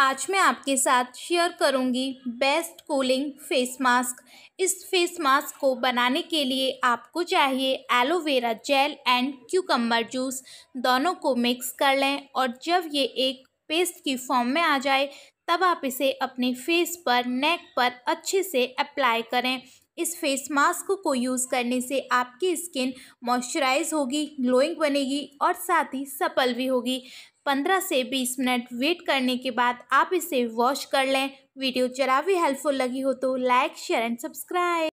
आज मैं आपके साथ शेयर करूंगी बेस्ट कूलिंग फेस मास्क इस फेस मास्क को बनाने के लिए आपको चाहिए aloe vera gel and cucumber juice दोनों को मिक्स कर लें और जब ये एक पेस्ट की फॉर्म में आ जाए तब आप इसे अपने फेस पर नेक पर अच्छे से अप्लाई करें इस फेस मास्क को यूज़ करने से आपकी स्किन मॉइस्चराइज होगी ग्लोइंग बनेगी और साथ ही सफल भी होगी 15 से 20 मिनट वेट करने के बाद आप इसे वॉश कर लें वीडियो जरा भी हेल्पफुल लगी हो तो लाइक शेयर एंड सब्सक्राइब